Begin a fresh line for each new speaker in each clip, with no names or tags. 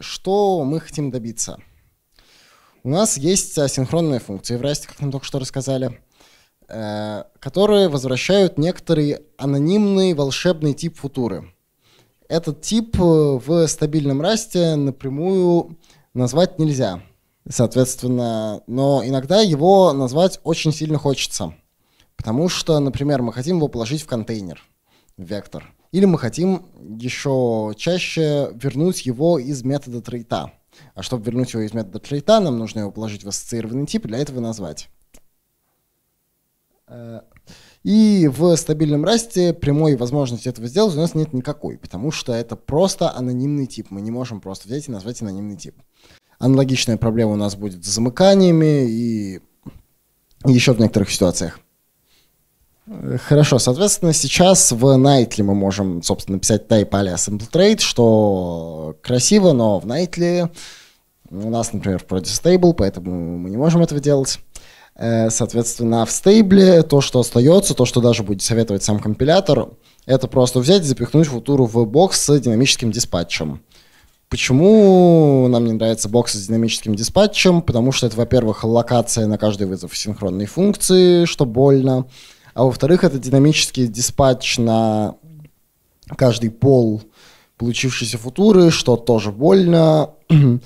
Что мы хотим добиться? У нас есть асинхронные функции в Rust, как нам только что рассказали, э, которые возвращают некоторый анонимный волшебный тип футуры. Этот тип э, в стабильном расте напрямую назвать нельзя, соответственно, но иногда его назвать очень сильно хочется, потому что, например, мы хотим его положить в контейнер, в вектор – или мы хотим еще чаще вернуть его из метода трейта. А чтобы вернуть его из метода трейта, нам нужно его положить в ассоциированный тип для этого назвать. Э, и в стабильном расте прямой возможности этого сделать у нас нет никакой, потому что это просто анонимный тип. Мы не можем просто взять и назвать анонимный тип. Аналогичная проблема у нас будет с замыканиями и еще в некоторых ситуациях. Хорошо, соответственно, сейчас в Nightly мы можем, собственно, писать тайп а simple trade, что красиво, но в Nightly у нас, например, вроде стейбл, поэтому мы не можем этого делать. Э, соответственно, в стейбле то, что остается, то, что даже будет советовать сам компилятор, это просто взять и запихнуть футуру в бокс с динамическим диспатчем. Почему нам не нравится бокс с динамическим диспатчем? Потому что это, во-первых, локация на каждый вызов синхронной функции, что больно а во-вторых, это динамический диспатч на каждый пол получившейся футуры, что тоже больно,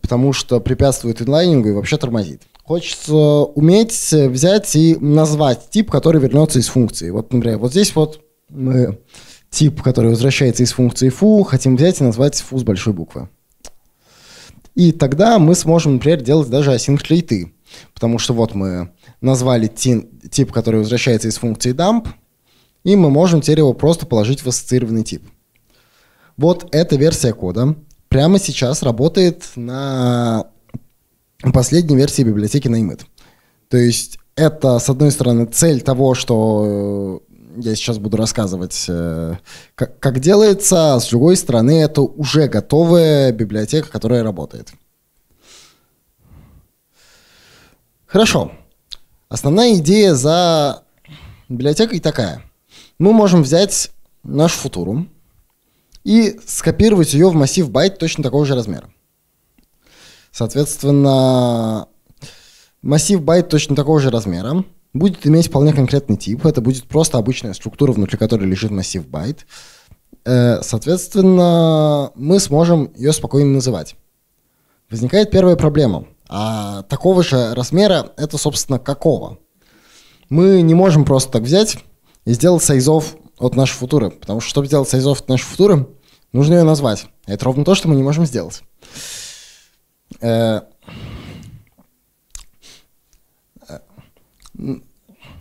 потому что препятствует инлайнингу и вообще тормозит. Хочется уметь взять и назвать тип, который вернется из функции. Вот, например, вот здесь вот мы тип, который возвращается из функции фу, хотим взять и назвать фу с большой буквы. И тогда мы сможем, например, делать даже async лейты. Потому что вот мы назвали тин, тип, который возвращается из функции dump, и мы можем теперь его просто положить в ассоциированный тип. Вот эта версия кода прямо сейчас работает на последней версии библиотеки Named. То есть это, с одной стороны, цель того, что э, я сейчас буду рассказывать, э, как, как делается, а с другой стороны, это уже готовая библиотека, которая работает. Хорошо. Основная идея за библиотекой такая. Мы можем взять наш футурум и скопировать ее в массив байт точно такого же размера. Соответственно, массив байт точно такого же размера будет иметь вполне конкретный тип. Это будет просто обычная структура, внутри которой лежит массив байт. Э, соответственно, мы сможем ее спокойно называть. Возникает первая проблема. А такого же размера это, собственно, какого? Мы не можем просто так взять и сделать сайзов от нашей футуры, потому что, чтобы сделать сайзов от нашей футуры, нужно ее назвать. А это ровно то, что мы не можем сделать. Э, э,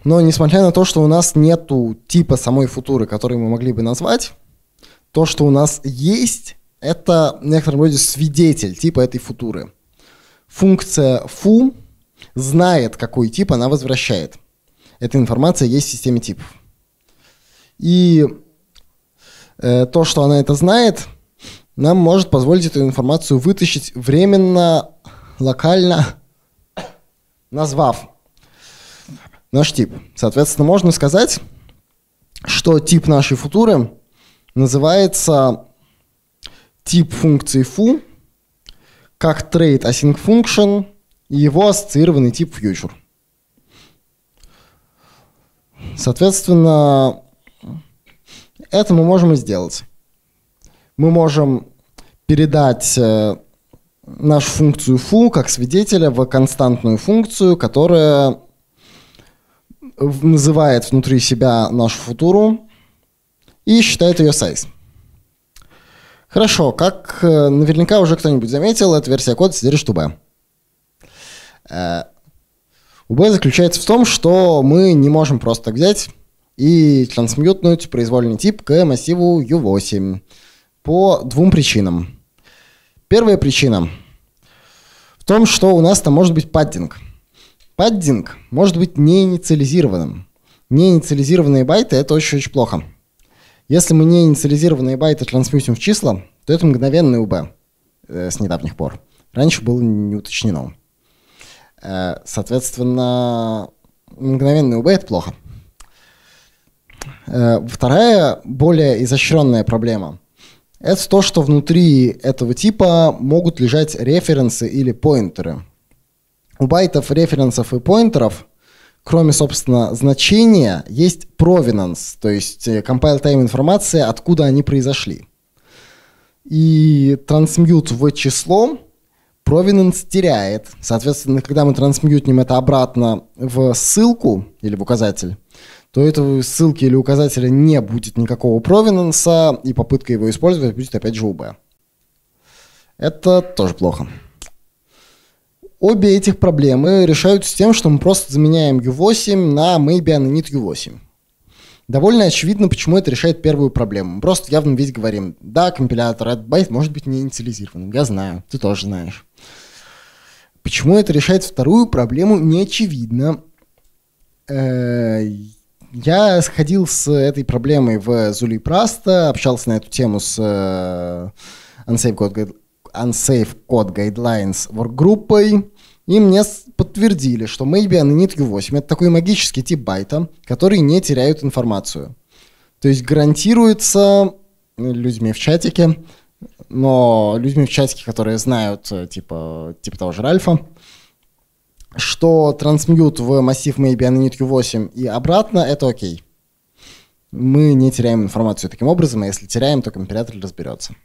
но несмотря на то, что у нас нету типа самой футуры, которую мы могли бы назвать, то, что у нас есть, это в некотором роде свидетель типа этой футуры функция foo знает, какой тип она возвращает. Эта информация есть в системе типов. И э, то, что она это знает, нам может позволить эту информацию вытащить временно, локально, назвав наш тип. Соответственно, можно сказать, что тип нашей футуры называется тип функции foo как trade async function и его ассоциированный тип future. Соответственно, это мы можем и сделать. Мы можем передать э, нашу функцию foo как свидетеля в константную функцию, которая называет внутри себя нашу футуру и считает ее size. Хорошо, как э, наверняка уже кто-нибудь заметил, эта версия кода содержит UB. Э, UB заключается в том, что мы не можем просто так взять и трансмьютнуть произвольный тип к массиву U8 по двум причинам. Первая причина в том, что у нас там может быть паддинг. Паддинг может быть неинициализированным. Неинициализированные байты — это очень-очень плохо. Если мы не инициализированные байты а трансмьютим в числа, то это мгновенный УБ э, с недавних пор. Раньше было не уточнено. Э, соответственно, мгновенный УБ — это плохо. Э, вторая, более изощренная проблема — это то, что внутри этого типа могут лежать референсы или поинтеры. У байтов, референсов и поинтеров — кроме, собственно, значения, есть provenance, то есть э, compile-time информация, откуда они произошли. И transmute в число provenance теряет. Соответственно, когда мы трансмьютнем это обратно в ссылку или в указатель, то этого ссылки или указателя не будет никакого провинанса, и попытка его использовать будет опять же УБ. Это тоже плохо. Обе этих проблемы решаются тем, что мы просто заменяем U8 на maybe anonit U8. Довольно очевидно, почему это решает первую проблему. Мы просто явно ведь говорим, да, компилятор AddByte может быть не инициализирован. я знаю, ты тоже знаешь. Почему это решает вторую проблему, не очевидно. Э, я сходил с этой проблемой в Зули Праста, общался на эту тему с э, Unsafe Unsafe Code Guidelines workgруппой, и мне подтвердили, что maybe anonymity 8 это такой магический тип байта, который не теряет информацию. То есть гарантируется э, людьми в чатике, но людьми в чатике, которые знают э, типа, типа того же Ральфа, что трансмьют в массив maybe anonymity 8 и обратно это окей. Мы не теряем информацию таким образом, а если теряем, то компилятор разберется.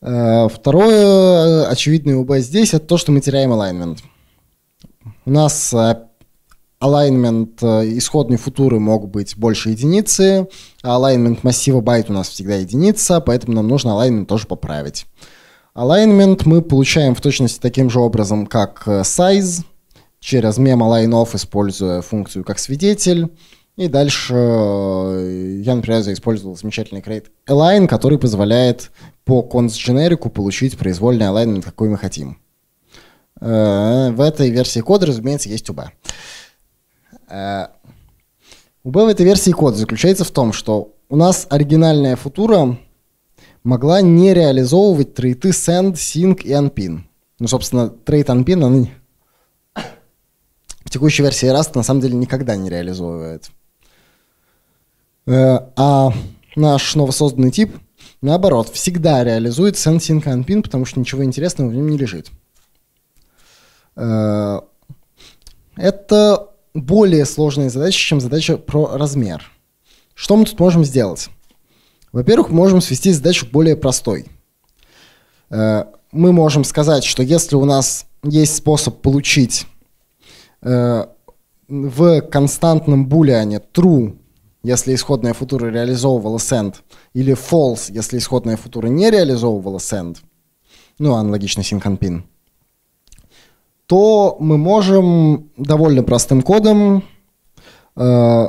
Э, второе э, очевидное УБ здесь – это то, что мы теряем alignment. У нас э, alignment исходной футуры мог быть больше единицы, а alignment массива байт у нас всегда единица, поэтому нам нужно alignment тоже поправить. Alignment мы получаем в точности таким же образом, как size, через мем align off, используя функцию как свидетель. И дальше э, я, например, использовал замечательный крейт Align, который позволяет по конс-дженерику получить произвольный alignment, какой мы хотим. Э, в этой версии кода, разумеется, есть UB. Э, Уб в этой версии кода заключается в том, что у нас оригинальная футура могла не реализовывать трейты send, sync и unpin. Ну, собственно, трейт unpin, она в текущей версии Rust на самом деле никогда не реализовывает. Э, а наш новосозданный тип, наоборот, всегда реализует sensing and pin, потому что ничего интересного в нем не лежит. Э, это более сложная задача, чем задача про размер. Что мы тут можем сделать? Во-первых, мы можем свести задачу к более простой. Э, мы можем сказать, что если у нас есть способ получить в константном булиане true если исходная футура реализовывала send, или false, если исходная футура не реализовывала send, ну, аналогично sync то мы можем довольно простым кодом э,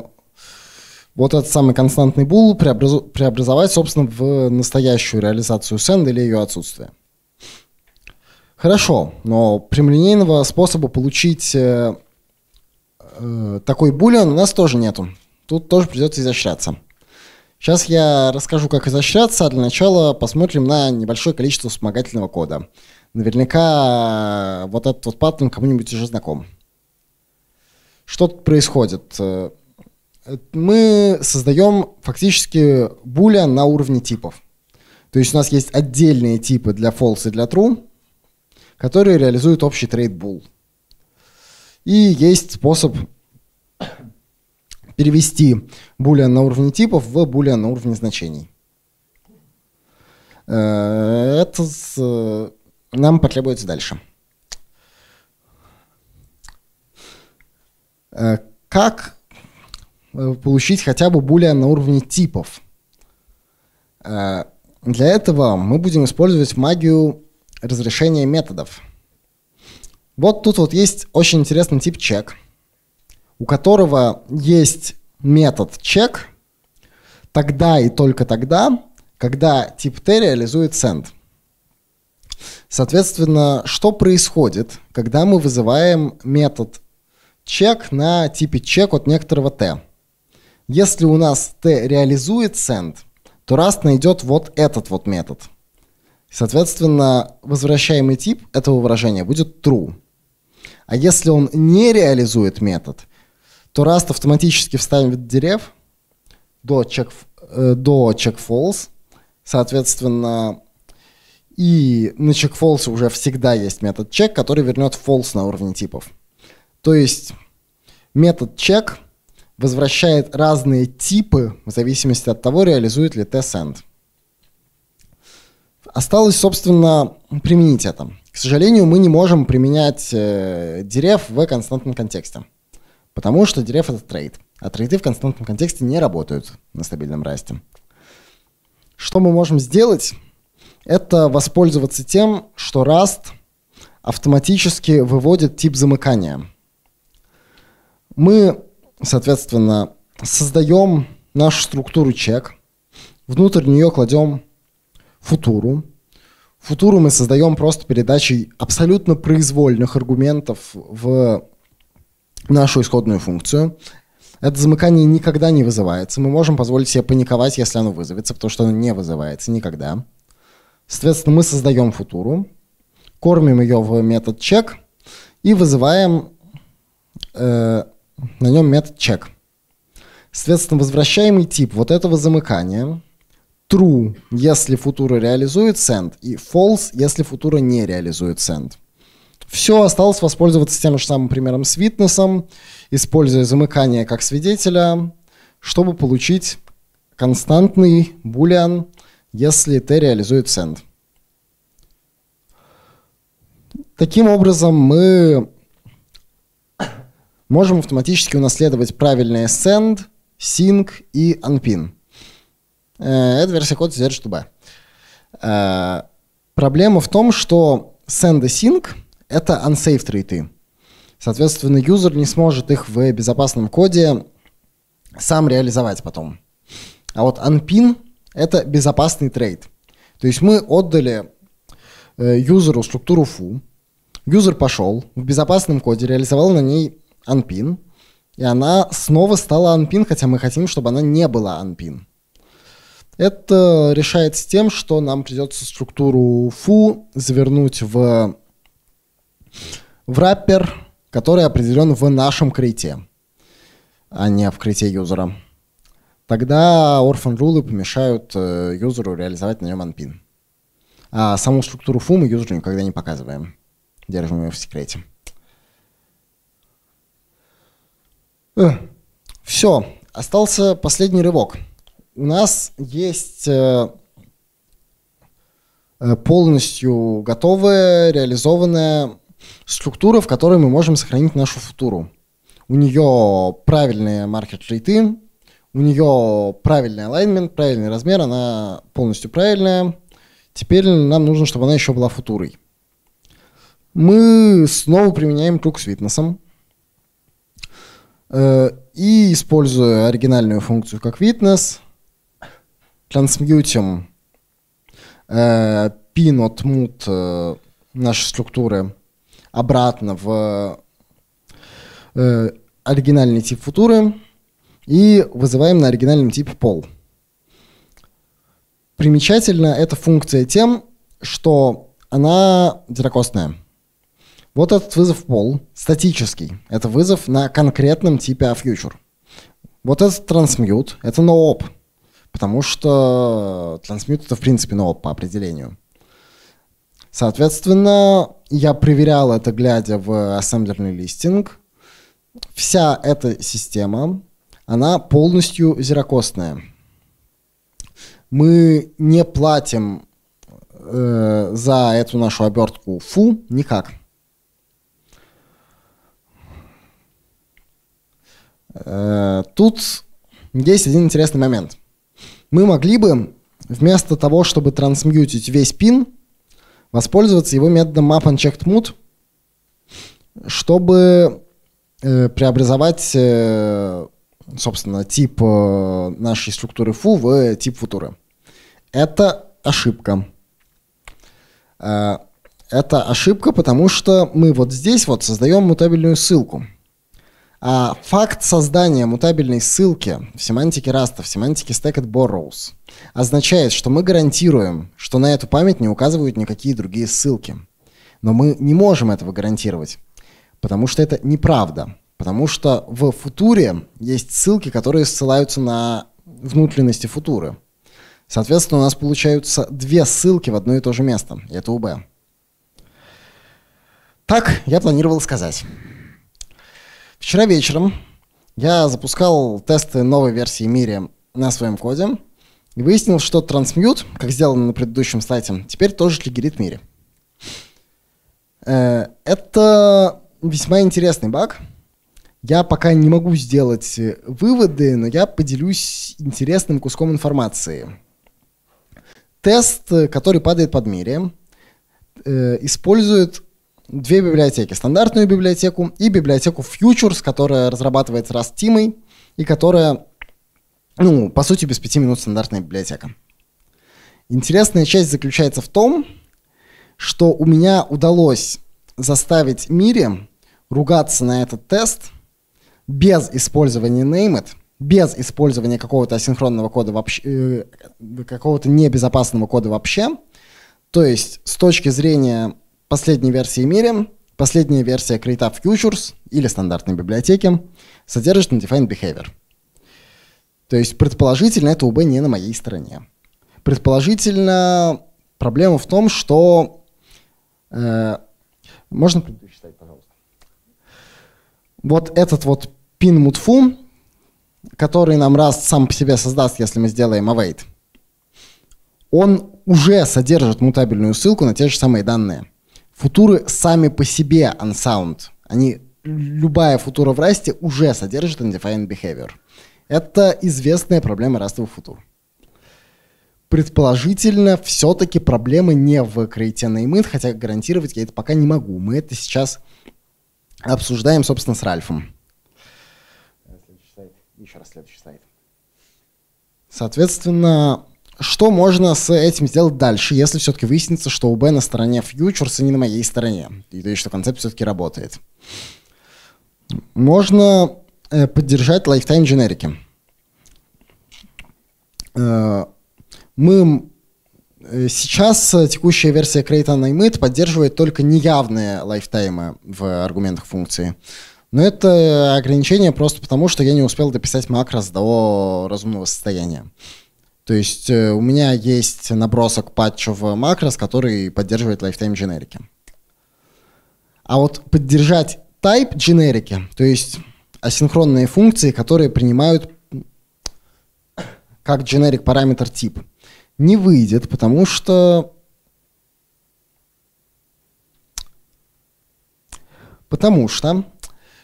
вот этот самый константный bool преобразу- преобразовать, собственно, в настоящую реализацию send или ее отсутствие. Хорошо, но прямолинейного способа получить э, э такой boolean у нас тоже нету. Тут тоже придется изощряться. Сейчас я расскажу, как изощряться, а для начала посмотрим на небольшое количество вспомогательного кода. Наверняка э, вот этот вот паттерн кому-нибудь уже знаком. Что тут происходит? Э, мы создаем фактически буля на уровне типов. То есть у нас есть отдельные типы для false и для true, которые реализуют общий трейд bull. И есть способ перевести boolean на уровне типов в boolean на уровне значений. Э, это э, нам потребуется дальше. Э, как получить хотя бы boolean на уровне типов? Для этого мы будем использовать магию разрешения методов. Вот тут вот есть очень интересный тип чек – у которого есть метод чек тогда и только тогда, когда тип T реализует send. Соответственно, что происходит, когда мы вызываем метод чек на типе чек от некоторого T? Если у нас T реализует send, то раз найдет вот этот вот метод. Соответственно, возвращаемый тип этого выражения будет true. А если он не реализует метод, то Rust автоматически встанет дерев до, check, э, до check false. Соответственно, и на check false уже всегда есть метод check, который вернет false на уровне типов. То есть метод check возвращает разные типы в зависимости от того, реализует ли tsend. Осталось, собственно, применить это. К сожалению, мы не можем применять э, дерев в константном контексте. Потому что дерев — это трейд. А трейды в константном контексте не работают на стабильном расте. Что мы можем сделать? Это воспользоваться тем, что раст автоматически выводит тип замыкания. Мы, соответственно, создаем нашу структуру чек, внутрь нее кладем футуру. Футуру мы создаем просто передачей абсолютно произвольных аргументов в нашу исходную функцию. Это замыкание никогда не вызывается. Мы можем позволить себе паниковать, если оно вызовется, потому что оно не вызывается никогда. Соответственно, мы создаем футуру, кормим ее в метод check и вызываем э, на нем метод check. Соответственно, возвращаемый тип вот этого замыкания true, если футура реализует send, и false, если футура не реализует send. Все, осталось воспользоваться тем же самым примером с витнесом, используя замыкание как свидетеля, чтобы получить константный boolean, если t реализует send. Таким образом, мы можем автоматически унаследовать правильные send, sync и unpin. Э, Эта версия кода содержит b. Э, проблема в том, что send и sync — это unsafe трейты. Соответственно, юзер не сможет их в безопасном коде сам реализовать потом. А вот unpin — это безопасный трейд. То есть мы отдали э, юзеру структуру фу, юзер пошел, в безопасном коде реализовал на ней unpin, и она снова стала unpin, хотя мы хотим, чтобы она не была unpin. Это решается тем, что нам придется структуру фу завернуть в в рэпер, который определен в нашем крите, а не в крите юзера. Тогда orphan рулы помешают э, юзеру реализовать на нем анпин. А саму структуру фу юзеру никогда не показываем. Держим ее в секрете. Э, Все, остался последний рывок. У нас есть э, полностью готовая, реализованная структура, в которой мы можем сохранить нашу футуру. У нее правильные маркет-рейты, у нее правильный алайнмент, правильный размер, она полностью правильная. Теперь нам нужно, чтобы она еще была футурой. Мы снова применяем круг с витнесом. Э, и, используя оригинальную функцию как witness, трансмьютим pin отмут нашей структуры обратно в э, оригинальный тип футуры и вызываем на оригинальном типе пол. Примечательно эта функция тем, что она дирокосная. Вот этот вызов пол статический. Это вызов на конкретном типе афьючер. Вот этот трансмьют, это noob, потому что трансмьют это в принципе noob по определению. Соответственно, я проверял это, глядя в ассемблерный листинг. Вся эта система, она полностью зерокостная. Мы не платим э, за эту нашу обертку фу никак. Э, тут есть один интересный момент. Мы могли бы вместо того, чтобы трансмьютить весь пин, воспользоваться его методом map and checked mood, чтобы э, преобразовать, э, собственно, тип э, нашей структуры фу в тип футуры. Это ошибка. Э, это ошибка, потому что мы вот здесь вот создаем мутабельную ссылку – а, факт создания мутабельной ссылки в семантике раста, в семантике stacked borrows означает, что мы гарантируем, что на эту память не указывают никакие другие ссылки. Но мы не можем этого гарантировать, потому что это неправда. Потому что в футуре есть ссылки, которые ссылаются на внутренности футуры. Соответственно, у нас получаются две ссылки в одно и то же место. И это УБ. Так, я планировал сказать. Вчера вечером я запускал тесты новой версии Мире на своем коде и выяснил, что Transmute, как сделано на предыдущем слайде, теперь тоже триггерит Мире. Э, это весьма интересный баг. Я пока не могу сделать выводы, но я поделюсь интересным куском информации. Тест, э, который падает под Мире, э, использует две библиотеки. Стандартную библиотеку и библиотеку Futures, которая разрабатывается раз Растимой и которая, ну, по сути, без пяти минут стандартная библиотека. Интересная часть заключается в том, что у меня удалось заставить Мире ругаться на этот тест без использования named, без использования какого-то асинхронного кода вообще, э, какого-то небезопасного кода вообще. То есть с точки зрения последней версии Miriam, последняя версия Creative Futures или стандартной библиотеки содержит undefined behavior. То есть, предположительно, это УБ не на моей стороне. Предположительно, проблема в том, что... Э, можно предыдущий пожалуйста? Вот этот вот пин мутфу, который нам раз сам по себе создаст, если мы сделаем await, он уже содержит мутабельную ссылку на те же самые данные. Футуры сами по себе unsound. Они, любая футура в расте уже содержит undefined behavior. Это известная проблема растовых футур. Предположительно, все-таки проблемы не в крейте неймит, хотя гарантировать я это пока не могу. Мы это сейчас обсуждаем, собственно, с Ральфом. Следующий слайд. Еще раз следующий слайд. Соответственно, что можно с этим сделать дальше, если все-таки выяснится, что УБ на стороне фьючерс и не на моей стороне, и то есть, что концепт все-таки работает. Можно э, поддержать lifetime generic. Э, мы э, сейчас текущая версия Create Unlimited поддерживает только неявные лайфтаймы в аргументах функции. Но это ограничение просто потому, что я не успел дописать макрос до разумного состояния. То есть э, у меня есть набросок патча в э, макрос, который поддерживает lifetime дженерики. А вот поддержать type дженерики, то есть асинхронные функции, которые принимают как generic параметр тип, не выйдет, потому что Потому что,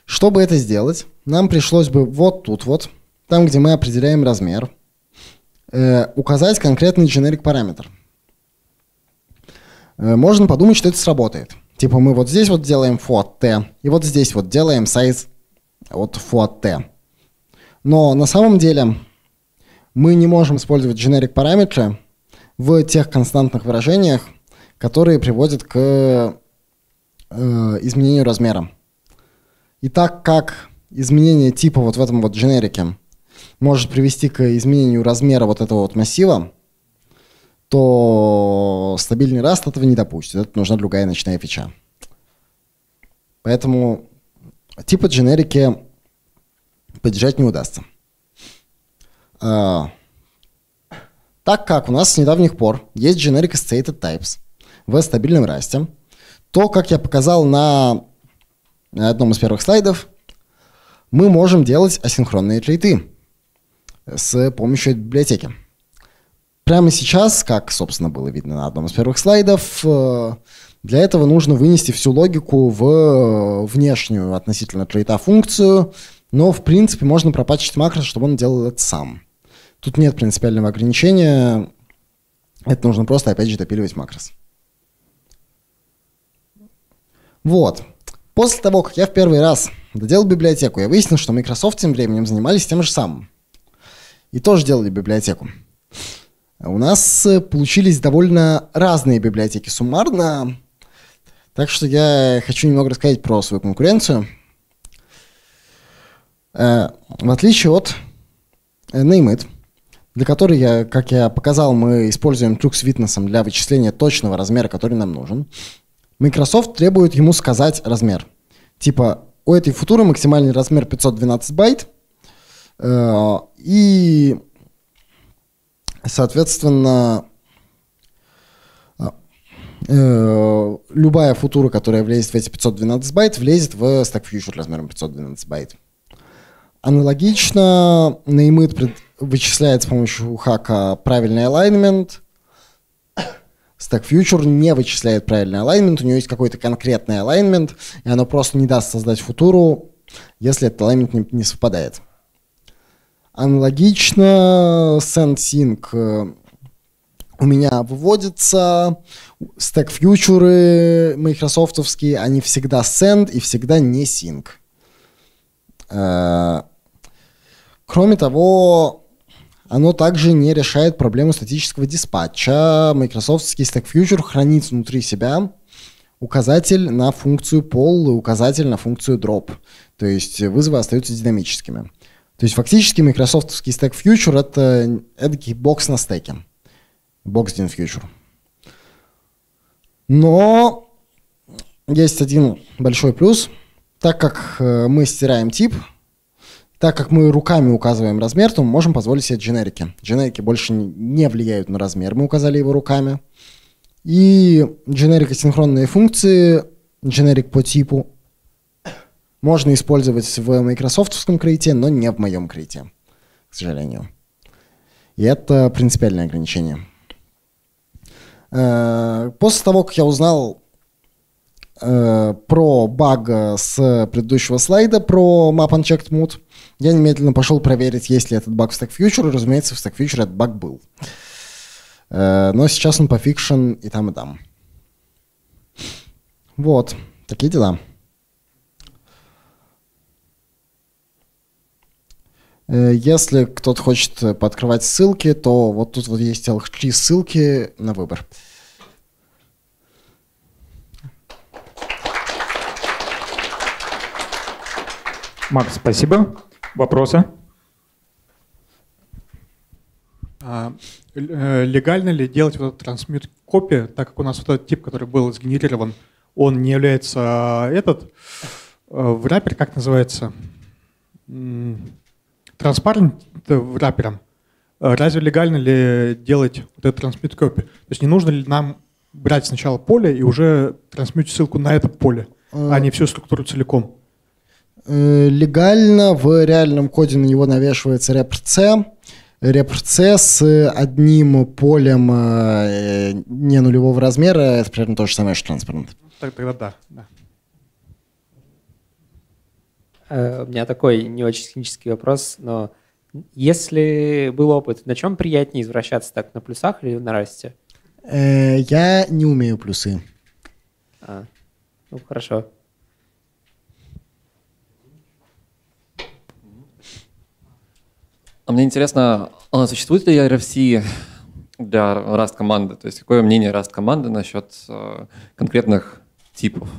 чтобы это сделать, нам пришлось бы вот тут вот, там, где мы определяем размер – э, указать конкретный generic параметр. Э, можно подумать, что это сработает. Типа мы вот здесь вот делаем for t, и вот здесь вот делаем size вот for t. Но на самом деле мы не можем использовать generic параметры в тех константных выражениях, которые приводят к э, изменению размера. И так как изменение типа вот в этом вот дженерике может привести к изменению размера вот этого вот массива, то стабильный раст этого не допустит. Это нужна другая ночная фича. Поэтому типа дженерики поддержать не удастся. А, так как у нас с недавних пор есть generic stated types в стабильном расте, то, как я показал на одном из первых слайдов, мы можем делать асинхронные трейты с помощью библиотеки. Прямо сейчас, как, собственно, было видно на одном из первых слайдов, э, для этого нужно вынести всю логику в э, внешнюю относительно трейта функцию, но, в принципе, можно пропатчить макрос, чтобы он делал это сам. Тут нет принципиального ограничения, это нужно просто, опять же, допиливать макрос. Вот. После того, как я в первый раз доделал библиотеку, я выяснил, что Microsoft тем временем занимались тем же самым и тоже делали библиотеку. У нас э, получились довольно разные библиотеки суммарно, так что я хочу немного рассказать про свою конкуренцию. Э, в отличие от NameIt, э, для которой, я, как я показал, мы используем трюк с Witness для вычисления точного размера, который нам нужен, Microsoft требует ему сказать размер. Типа, у этой футуры максимальный размер 512 байт, Э, и, соответственно, а, э, любая футура, которая влезет в эти 512 байт, влезет в Stack Future размером 512 байт. Аналогично, неймит вычисляет с помощью хака правильный alignment. Stack Future не вычисляет правильный alignment, у него есть какой-то конкретный alignment, и оно просто не даст создать футуру, если этот alignment не, не совпадает. Аналогично SendSync э, у меня выводится, стек фьючеры майкрософтовские, они всегда send и всегда не sync. Э, кроме того, оно также не решает проблему статического диспатча. Майкрософтский стек фьючер хранит внутри себя указатель на функцию пол и указатель на функцию drop. То есть вызовы остаются динамическими. То есть фактически микрософтовский стек Future это эдакий бокс на стеке. Бокс один фьючер. Но есть один большой плюс. Так как э, мы стираем тип, так как мы руками указываем размер, то мы можем позволить себе дженерики. Дженерики больше не влияют на размер, мы указали его руками. И дженерика синхронные функции, дженерик по типу, можно использовать в майкрософтовском крейте, но не в моем крейте, к сожалению. И это принципиальное ограничение. Э, после того, как я узнал э, про баг с предыдущего слайда, про map unchecked mood, я немедленно пошел проверить, есть ли этот баг в Stack Future. Разумеется, в Stack Future этот баг был. Э, но сейчас он пофикшен и там, и там. Вот, такие дела. Э, если кто-то хочет э, пооткрывать ссылки, то вот тут вот есть три ссылки на выбор. Макс, спасибо. Вопросы? А, э, легально ли делать вот этот трансмит копия, так как у нас вот этот тип, который был сгенерирован, он не является этот в рапер, как называется? транспарент врапером, э, э, разве легально ли делать вот этот трансмит копи? То есть не нужно ли нам брать сначала поле и уже трансмьютить ссылку на это поле, э, а не всю структуру целиком? Легально в реальном коде на него навешивается репр-c, с одним полем не нулевого размера, это примерно то же самое, что транспарент. Тогда да. да. Э, у меня такой не очень технический вопрос, но если был опыт, на чем приятнее извращаться так, на плюсах или на расте? Э, я не умею плюсы. А, ну хорошо. А мне интересно, а существует ли RFC для Rust команды? То есть какое мнение Rust команды насчет э, конкретных типов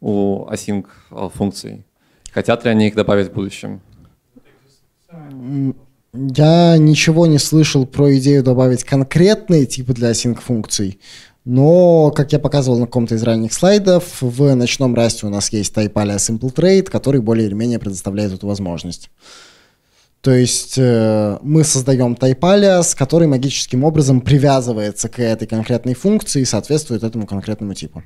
у async функций? Хотят ли они их добавить в будущем? Я ничего не слышал про идею добавить конкретные типы для async функций, но, как я показывал на каком-то из ранних слайдов, в ночном расте у нас есть type а Simple Trade, который более или менее предоставляет эту возможность. То есть э, мы создаем type с который магическим образом привязывается к этой конкретной функции и соответствует этому конкретному типу.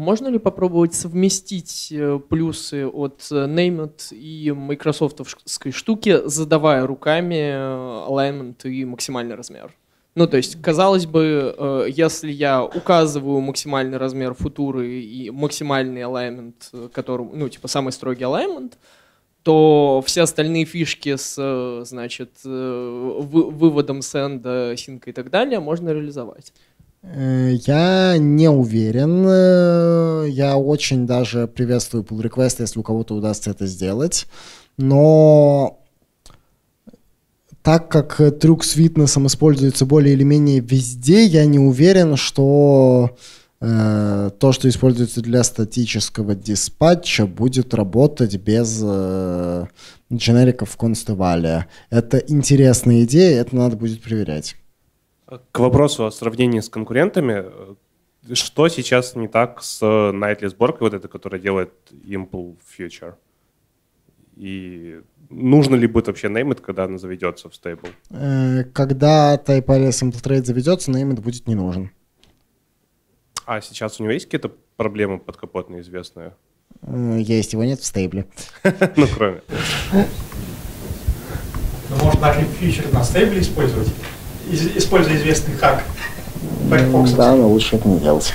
Можно ли попробовать совместить э, плюсы от э, Named и майкрософтовской штуки, задавая руками э, alignment и максимальный размер? Ну, то есть, казалось бы, если я указываю максимальный размер футуры и максимальный alignment, которым, ну, типа, самый строгий alignment, то все остальные фишки с, значит, выводом сенда, синка и так далее можно реализовать. Э, я не уверен. Э, я очень даже приветствую pull request, если у кого-то удастся это сделать. Но так как трюк с фитнесом используется более или менее везде, я не уверен, что э, то, что используется для статического диспатча, будет работать без э, дженериков в констевале. Это интересная идея, это надо будет проверять. К вопросу о сравнении с конкурентами, э, что сейчас не так с э, Nightly сборкой, вот это, которая делает Impul Future? И нужно ли будет вообще неймит, когда она заведется в стейбл? Э, когда TypeRS Simple Trade заведется, неймит будет не нужен. А сейчас у него есть какие-то проблемы подкапотные известные? Есть, его нет в стейбле. Ну, кроме. Ну, можно даже фьючер на стейбле использовать используя известный хак Firefox. Да, но лучше это не делать.